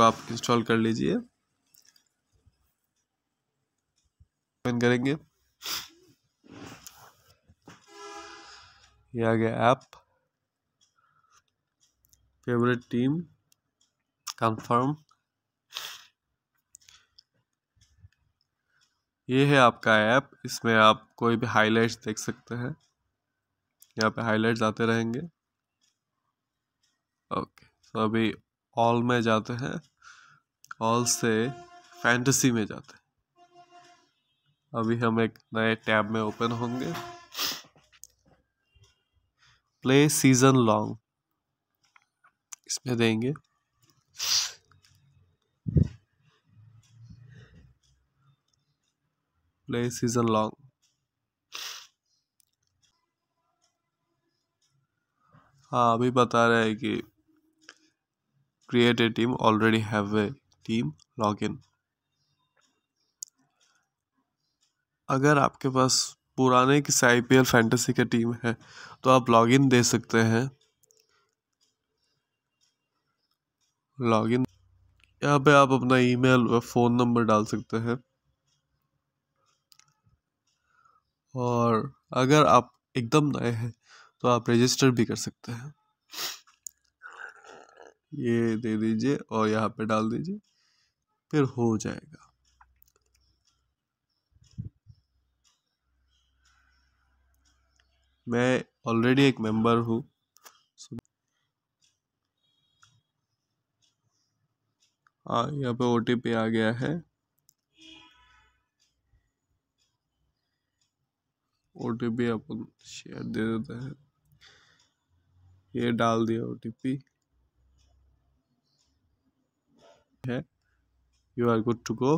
आप इंस्टॉल कर लीजिए ओपन करेंगे ये आ गया ऐप फेवरेट टीम कंफर्म ये है आपका ऐप इसमें आप कोई भी हाइलाइट्स देख सकते हैं यहाँ पे हाइलाइट्स आते रहेंगे ओके सो अभी ऑल में जाते हैं ऑल से फैंटेसी में जाते हैं अभी हम एक नए टैब में ओपन होंगे प्ले सीजन लॉन्ग इसमें देंगे प्ले सीजन लॉन्ग हाँ अभी बता रहे है कि create a team already have a team login अगर आपके पास पुराने किसी आई पी एल फैंटेसी का टीम है तो आप लॉगिन दे सकते हैं लॉगिन यहाँ पे आप अपना ईमेल और फ़ोन नंबर डाल सकते हैं और अगर आप एकदम नए हैं तो आप रजिस्टर भी कर सकते हैं ये दे दीजिए और यहाँ पे डाल दीजिए फिर हो जाएगा मैं ऑलरेडी एक मेंबर हूँ हाँ यहाँ पे ओ आ गया है ओ टी पी अपन शेयर दे देते हैं ये डाल दिया ओ टी पी है you are good to go